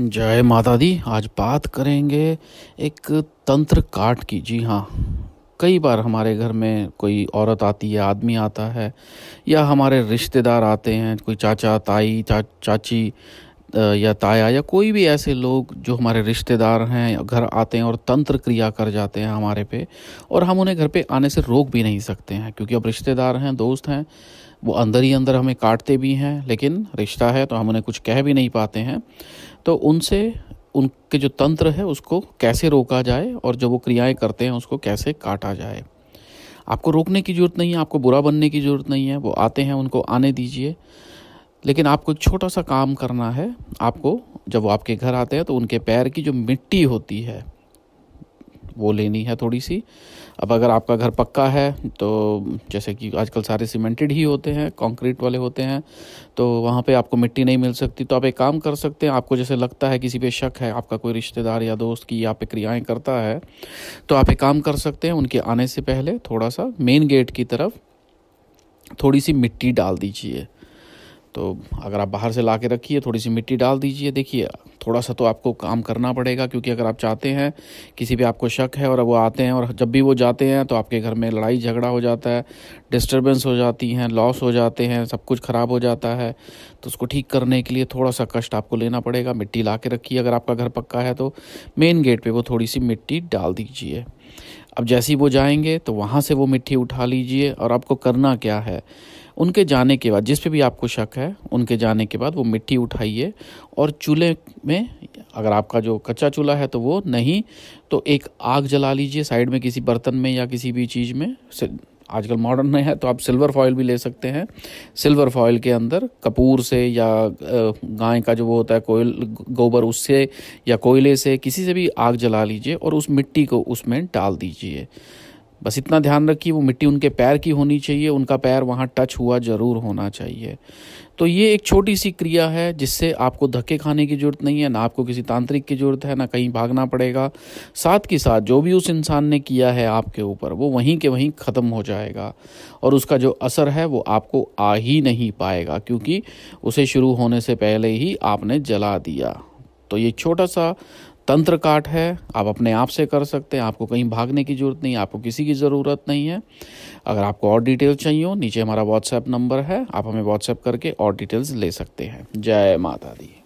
जय माता दी आज बात करेंगे एक तंत्र काट की जी हाँ कई बार हमारे घर में कोई औरत आती है आदमी आता है या हमारे रिश्तेदार आते हैं कोई चाचा ताई चा, चाची या ताया या कोई भी ऐसे लोग जो हमारे रिश्तेदार हैं घर आते हैं और तंत्र क्रिया कर जाते हैं हमारे पे और हम उन्हें घर पे आने से रोक भी नहीं सकते हैं क्योंकि अब रिश्तेदार हैं दोस्त हैं वो अंदर ही अंदर हमें काटते भी हैं लेकिन रिश्ता है तो हम उन्हें कुछ कह भी नहीं पाते हैं तो उनसे उनके जो तंत्र है उसको कैसे रोका जाए और जो वो क्रियाएं करते हैं उसको कैसे काटा जाए आपको रोकने की ज़रूरत नहीं है आपको बुरा बनने की ज़रूरत नहीं है वो आते हैं उनको आने दीजिए लेकिन आपको एक छोटा सा काम करना है आपको जब वो आपके घर आते हैं तो उनके पैर की जो मिट्टी होती है वो लेनी है थोड़ी सी अब अगर आपका घर पक्का है तो जैसे कि आजकल सारे सीमेंटेड ही होते हैं कंक्रीट वाले होते हैं तो वहाँ पे आपको मिट्टी नहीं मिल सकती तो आप एक काम कर सकते हैं आपको जैसे लगता है किसी पे शक है आपका कोई रिश्तेदार या दोस्त की यहाँ पे क्रियाएँ करता है तो आप एक काम कर सकते हैं उनके आने से पहले थोड़ा सा मेन गेट की तरफ थोड़ी सी मिट्टी डाल दीजिए तो अगर आप बाहर से ला के रखिए थोड़ी सी मिट्टी डाल दीजिए देखिए थोड़ा सा तो आपको काम करना पड़ेगा क्योंकि अगर आप चाहते हैं किसी पे आपको शक है और वो आते हैं और जब भी वो जाते हैं तो आपके घर में लड़ाई झगड़ा हो जाता है डिस्टर्बेंस हो जाती हैं लॉस हो जाते हैं सब कुछ ख़राब हो जाता है तो उसको ठीक करने के लिए थोड़ा सा कष्ट आपको लेना पड़ेगा मिट्टी ला के रखिए अगर आपका घर पक्का है तो मेन गेट पर वो थोड़ी सी मिट्टी डाल दीजिए अब जैसे ही वो जाएंगे तो वहाँ से वो मिट्टी उठा लीजिए और आपको करना क्या है उनके जाने के बाद जिस पे भी आपको शक है उनके जाने के बाद वो मिट्टी उठाइए और चूल्हे में अगर आपका जो कच्चा चूल्हा है तो वो नहीं तो एक आग जला लीजिए साइड में किसी बर्तन में या किसी भी चीज़ में आजकल मॉडर्न में है तो आप सिल्वर फॉयल भी ले सकते हैं सिल्वर फॉयल के अंदर कपूर से या गाय का जो वो होता है कोयल गोबर उससे या कोयले से किसी से भी आग जला लीजिए और उस मिट्टी को उसमें डाल दीजिए बस इतना ध्यान रखिए वो मिट्टी उनके पैर की होनी चाहिए उनका पैर वहाँ टच हुआ ज़रूर होना चाहिए तो ये एक छोटी सी क्रिया है जिससे आपको धक्के खाने की ज़रूरत नहीं है ना आपको किसी तांत्रिक की ज़रूरत है ना कहीं भागना पड़ेगा साथ के साथ जो भी उस इंसान ने किया है आपके ऊपर वो वहीं के वहीं ख़त्म हो जाएगा और उसका जो असर है वो आपको आ ही नहीं पाएगा क्योंकि उसे शुरू होने से पहले ही आपने जला दिया तो ये छोटा सा तंत्र काट है आप अपने आप से कर सकते हैं आपको कहीं भागने की ज़रूरत नहीं है आपको किसी की ज़रूरत नहीं है अगर आपको और डिटेल चाहिए हो नीचे हमारा व्हाट्सएप नंबर है आप हमें व्हाट्सएप करके और डिटेल्स ले सकते हैं जय माता दी